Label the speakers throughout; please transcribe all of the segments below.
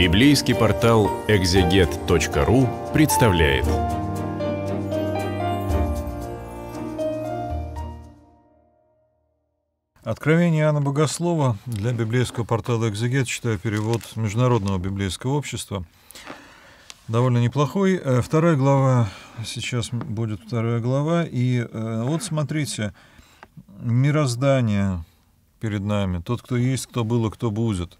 Speaker 1: Библейский портал exeget.ru представляет. Откровение Иоанна Богослова для библейского портала «Экзегет» читаю перевод Международного библейского общества. Довольно неплохой. Э, вторая глава, сейчас будет вторая глава. И э, вот смотрите, мироздание перед нами. Тот, кто есть, кто был и кто будет.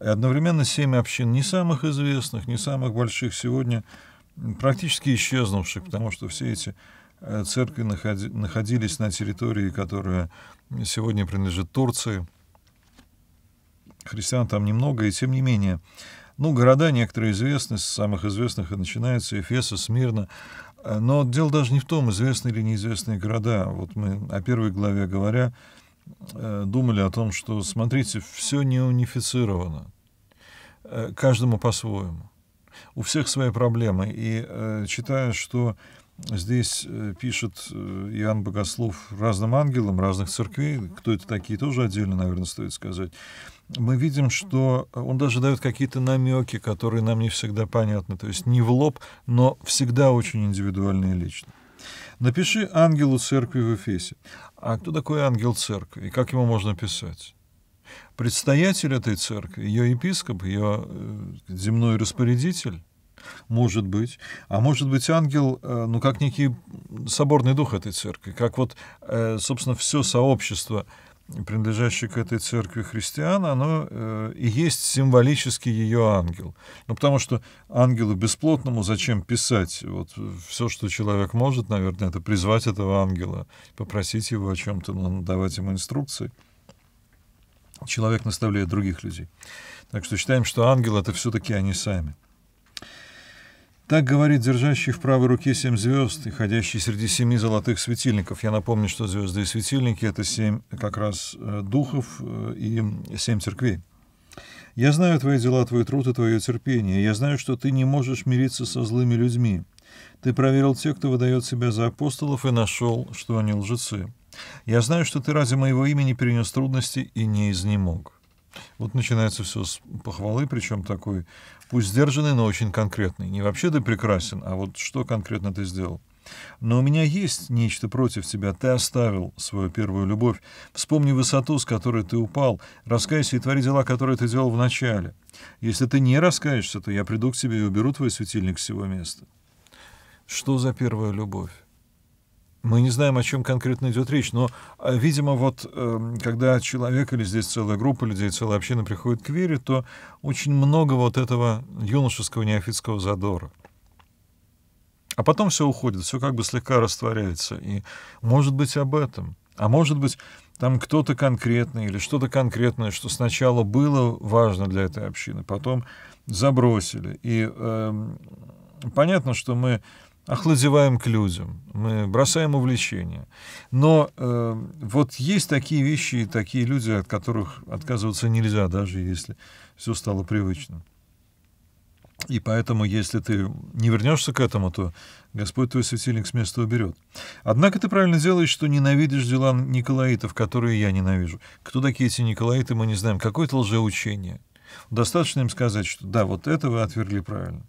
Speaker 1: И одновременно семь общин не самых известных, не самых больших сегодня практически исчезнувших, потому что все эти э, церкви находи, находились на территории, которая сегодня принадлежит Турции. Христиан там немного, и тем не менее. Ну, города некоторые известны, с самых известных и начинается Эфеса, Смирна. Э, но дело даже не в том, известны или неизвестные города. Вот мы о первой главе говоря, Э, думали о том, что, смотрите, все не унифицировано, э, каждому по-своему. У всех свои проблемы. И э, читая, что здесь пишет Иоанн Богослов разным ангелам разных церквей, кто это такие, тоже отдельно, наверное, стоит сказать, мы видим, что он даже дает какие-то намеки, которые нам не всегда понятны. То есть не в лоб, но всегда очень индивидуально и лично. Напиши ангелу церкви в Эфесе. А кто такой ангел церкви и как ему можно писать? Предстоятель этой церкви, ее епископ, ее э, земной распорядитель, может быть. А может быть, ангел, э, ну, как некий соборный дух этой церкви, как вот, э, собственно, все сообщество принадлежащий к этой церкви христиан, оно э, и есть символически ее ангел. Ну, потому что ангелу бесплотному зачем писать? Вот э, все, что человек может, наверное, это призвать этого ангела, попросить его о чем-то, ну, давать ему инструкции. Человек наставляет других людей. Так что считаем, что ангел — это все-таки они сами. Так говорит держащий в правой руке семь звезд и ходящий среди семи золотых светильников. Я напомню, что звезды и светильники — это семь как раз э, духов э, и семь церквей. «Я знаю твои дела, твой труд и твое терпение. Я знаю, что ты не можешь мириться со злыми людьми. Ты проверил тех, кто выдает себя за апостолов, и нашел, что они лжецы. Я знаю, что ты ради моего имени перенес трудности и не изнемог. Вот начинается все с похвалы, причем такой, пусть сдержанный, но очень конкретный. Не вообще ты прекрасен, а вот что конкретно ты сделал. Но у меня есть нечто против тебя. Ты оставил свою первую любовь. Вспомни высоту, с которой ты упал. Раскайся и твори дела, которые ты делал вначале. Если ты не раскаешься, то я приду к тебе и уберу твой светильник с всего места. Что за первая любовь? Мы не знаем, о чем конкретно идет речь, но, а, видимо, вот эм, когда человек или здесь целая группа людей, целая община приходит к вере, то очень много вот этого юношеского неофитского задора. А потом все уходит, все как бы слегка растворяется. И может быть об этом. А может быть, там кто-то конкретный или что-то конкретное, что сначала было важно для этой общины, потом забросили. И э, понятно, что мы охладеваем к людям, мы бросаем увлечения. Но э, вот есть такие вещи и такие люди, от которых отказываться нельзя, даже если все стало привычным. И поэтому, если ты не вернешься к этому, то Господь твой светильник с места уберет. Однако ты правильно делаешь, что ненавидишь дела Николаитов, которые я ненавижу. Кто такие эти Николаиты, мы не знаем. Какое-то лжеучение. Достаточно им сказать, что да, вот это вы отвергли правильно.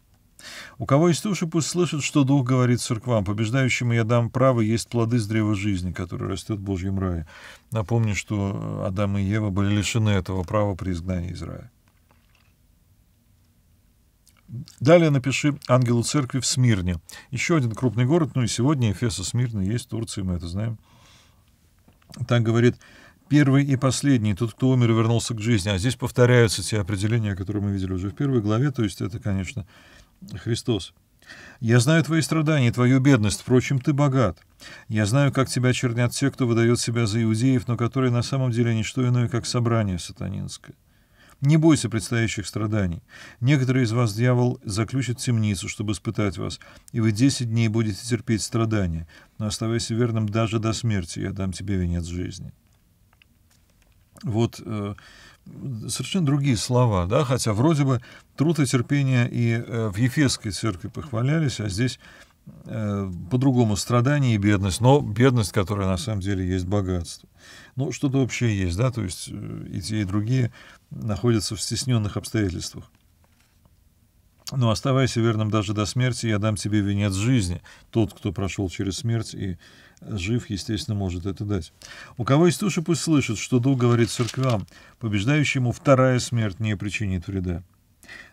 Speaker 1: У кого есть уши, пусть слышит, что дух говорит церквам. Побеждающему я дам право есть плоды с древа жизни, которые растет в Божьем рае. Напомню, что Адам и Ева были лишены этого права при изгнании из рая. Далее напиши ангелу церкви в Смирне. Еще один крупный город, ну и сегодня Эфеса Смирна есть в Турции, мы это знаем. Так говорит первый и последний, тот, кто умер и вернулся к жизни. А здесь повторяются те определения, которые мы видели уже в первой главе, то есть это, конечно, Христос. «Я знаю твои страдания, твою бедность, впрочем, ты богат. Я знаю, как тебя чернят те, кто выдает себя за иудеев, но которые на самом деле не что иное, как собрание сатанинское. Не бойся предстоящих страданий. Некоторые из вас, дьявол, заключит темницу, чтобы испытать вас, и вы десять дней будете терпеть страдания, но оставайся верным даже до смерти, я дам тебе венец жизни». Вот э, совершенно другие слова, да, хотя вроде бы труд и терпение и э, в Ефесской церкви похвалялись, а здесь э, по-другому страдание и бедность, но бедность, которая на самом деле есть богатство. Ну, что-то общее есть, да, то есть э, и те, и другие находятся в стесненных обстоятельствах. Но ну, оставайся верным даже до смерти, я дам тебе венец жизни, тот, кто прошел через смерть и жив, естественно, может это дать. У кого есть уши, пусть слышит, что дух говорит церквям, побеждающему вторая смерть не причинит вреда.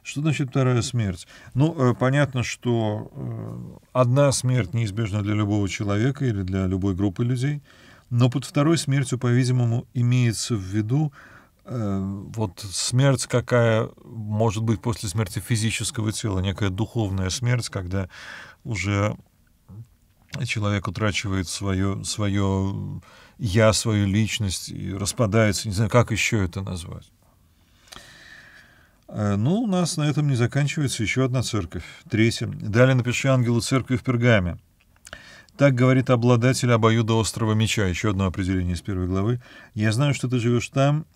Speaker 1: Что значит вторая смерть? Ну, э, понятно, что э, одна смерть неизбежна для любого человека или для любой группы людей, но под второй смертью, по-видимому, имеется в виду э, вот смерть, какая может быть после смерти физического тела, некая духовная смерть, когда уже человек утрачивает свое, свое я, свою личность и распадается. Не знаю, как еще это назвать. Э, ну, у нас на этом не заканчивается еще одна церковь. Третья. Далее напиши ангелу церкви в Пергаме. Так говорит обладатель обоюда острова меча. Еще одно определение из первой главы. Я знаю, что ты живешь там,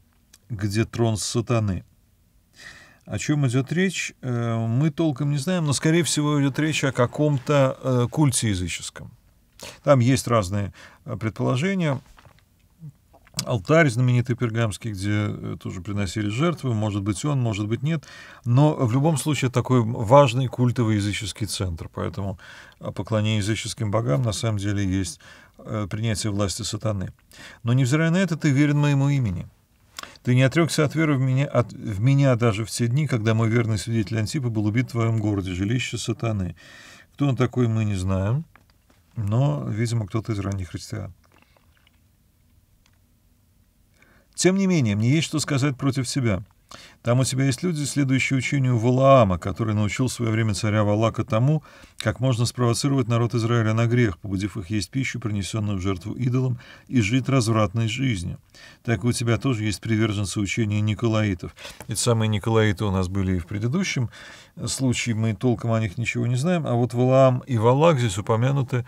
Speaker 1: где трон сатаны. О чем идет речь, э, мы толком не знаем, но, скорее всего, идет речь о каком-то э, культе языческом. Там есть разные э, предположения. Алтарь знаменитый пергамский, где тоже приносили жертвы, может быть он, может быть нет, но в любом случае такой важный культовый языческий центр, поэтому поклонение языческим богам на самом деле есть принятие власти сатаны. Но невзирая на это, ты верен моему имени — ты не отрекся от веры в меня, от, в меня даже в те дни, когда мой верный свидетель Антипа был убит в твоем городе, жилище сатаны. Кто он такой, мы не знаем, но, видимо, кто-то из ранних христиан. Тем не менее, мне есть что сказать против себя — там у тебя есть люди, следующие учению Валаама, который научил в свое время царя Валака тому, как можно спровоцировать народ Израиля на грех, побудив их есть пищу, принесенную в жертву идолам, и жить развратной жизнью. Так у тебя тоже есть приверженцы учения Николаитов. Эти самые Николаиты у нас были и в предыдущем случае, мы толком о них ничего не знаем, а вот Валаам и Валак здесь упомянуты.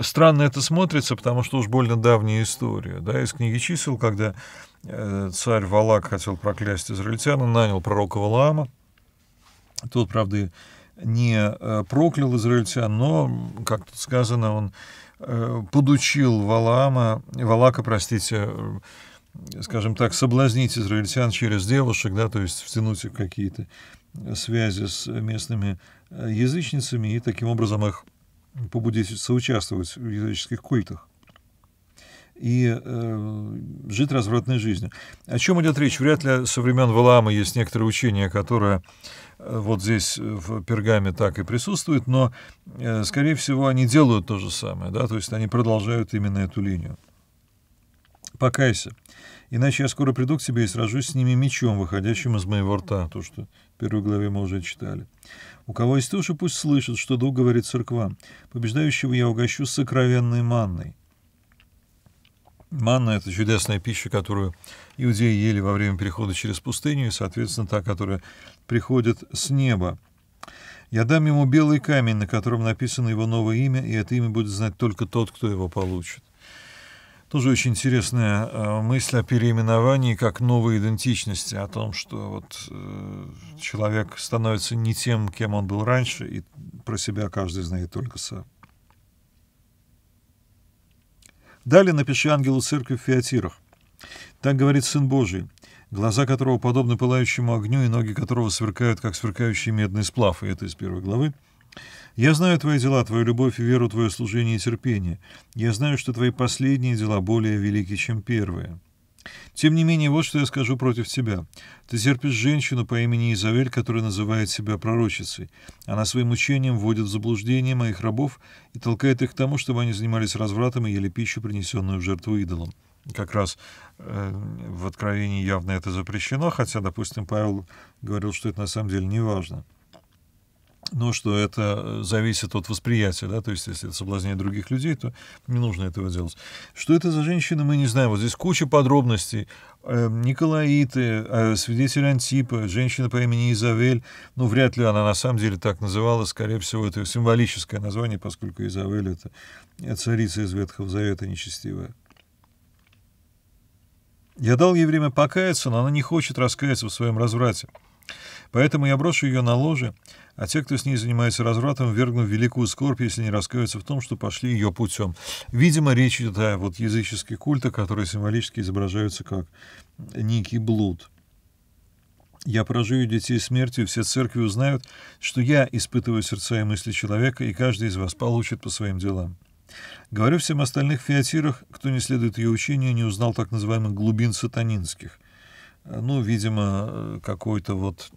Speaker 1: Странно это смотрится, потому что уж больно давняя история. Да, из книги чисел, когда Э, царь Валак хотел проклясть израильтяна, нанял пророка Валаама. Тот, правда, не э, проклял израильтян, но, как тут сказано, он э, подучил Валаама, Валака, простите, скажем так, соблазнить израильтян через девушек, да, то есть втянуть их в какие-то связи с местными язычницами и таким образом их побудить соучаствовать в языческих культах и э, жить развратной жизнью. О чем идет речь? Вряд ли со времен Валаама есть некоторое учение, которое э, вот здесь э, в Пергаме так и присутствует, но, э, скорее всего, они делают то же самое, да, то есть они продолжают именно эту линию. «Покайся, иначе я скоро приду к тебе и сражусь с ними мечом, выходящим из моего рта», то, что в первой главе мы уже читали. «У кого есть уши, пусть слышит, что Дух говорит церквам. Побеждающего я угощу сокровенной манной». Манна – это чудесная пища, которую иудеи ели во время перехода через пустыню, и, соответственно, та, которая приходит с неба. «Я дам ему белый камень, на котором написано его новое имя, и это имя будет знать только тот, кто его получит». Тоже очень интересная э, мысль о переименовании как новой идентичности, о том, что вот э, человек становится не тем, кем он был раньше, и про себя каждый знает только сам. Далее напиши ангелу церкви в Феатирах. Так говорит Сын Божий, глаза которого подобны пылающему огню и ноги которого сверкают, как сверкающий медный сплав. И это из первой главы. Я знаю твои дела, твою любовь и веру, твое служение и терпение. Я знаю, что твои последние дела более велики, чем первые. Тем не менее, вот что я скажу против тебя. Ты терпишь женщину по имени Изавель, которая называет себя пророчицей. Она своим учением вводит в заблуждение моих рабов и толкает их к тому, чтобы они занимались развратом и ели пищу, принесенную в жертву идолам. Как раз э, в Откровении явно это запрещено, хотя, допустим, Павел говорил, что это на самом деле не важно. Ну, что это э, зависит от восприятия, да, то есть, если это соблазнение других людей, то не нужно этого делать. Что это за женщина, мы не знаем. Вот здесь куча подробностей. Эм, Николаиты, э, свидетель Антипа, женщина по имени Изавель. Ну, вряд ли она на самом деле так называла. Скорее всего, это символическое название, поскольку Изавель — это э, царица из Ветхого Завета нечестивая. Я дал ей время покаяться, но она не хочет раскаяться в своем разврате. Поэтому я брошу ее на ложе, а те, кто с ней занимается развратом, вергнут в великую скорбь, если не раскаются в том, что пошли ее путем. Видимо, речь идет о вот языческих культах, которые символически изображаются как некий блуд. Я поражу ее детей смертью, все церкви узнают, что я испытываю сердца и мысли человека, и каждый из вас получит по своим делам. Говорю всем остальных фиатирах, кто не следует ее учению, не узнал так называемых глубин сатанинских. Ну, видимо, э, какой-то вот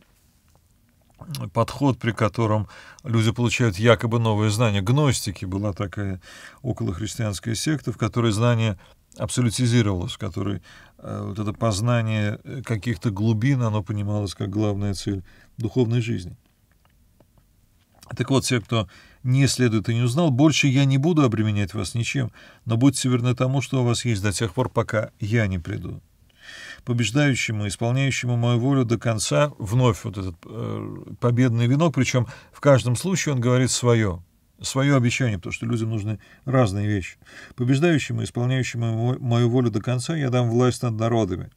Speaker 1: подход, при котором люди получают якобы новые знания. Гностики была такая околохристианская секта, в которой знание абсолютизировалось, в которой э, вот это познание э, каких-то глубин, оно понималось как главная цель духовной жизни. Так вот, те, кто не следует и не узнал, больше я не буду обременять вас ничем, но будьте верны тому, что у вас есть до тех пор, пока я не приду побеждающему, исполняющему мою волю до конца, вновь вот этот э, победный венок, причем в каждом случае он говорит свое, свое обещание, потому что людям нужны разные вещи. Побеждающему, исполняющему мою волю до конца, я дам власть над народами,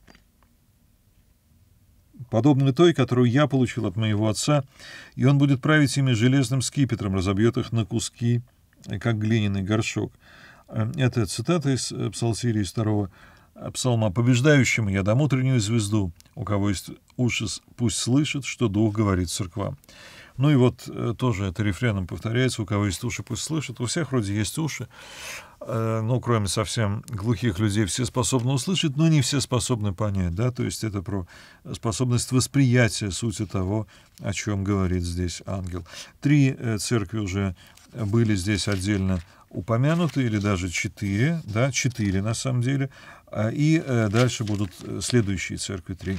Speaker 1: подобную той, которую я получил от моего отца, и он будет править ими железным скипетром, разобьет их на куски, э, как глиняный горшок. Э, это цитата из э, Псалсирии 2 псалма «Побеждающему я дам утреннюю звезду, у кого есть уши, пусть слышит, что Дух говорит церквам». Ну и вот э, тоже это рефреном повторяется, у кого есть уши, пусть слышит. У всех вроде есть уши, э, ну, кроме совсем глухих людей, все способны услышать, но не все способны понять, да, то есть это про способность восприятия сути того, о чем говорит здесь ангел. Три э, церкви уже были здесь отдельно упомянуты, или даже четыре, да, четыре на самом деле, а, и э, дальше будут э, следующие церкви три.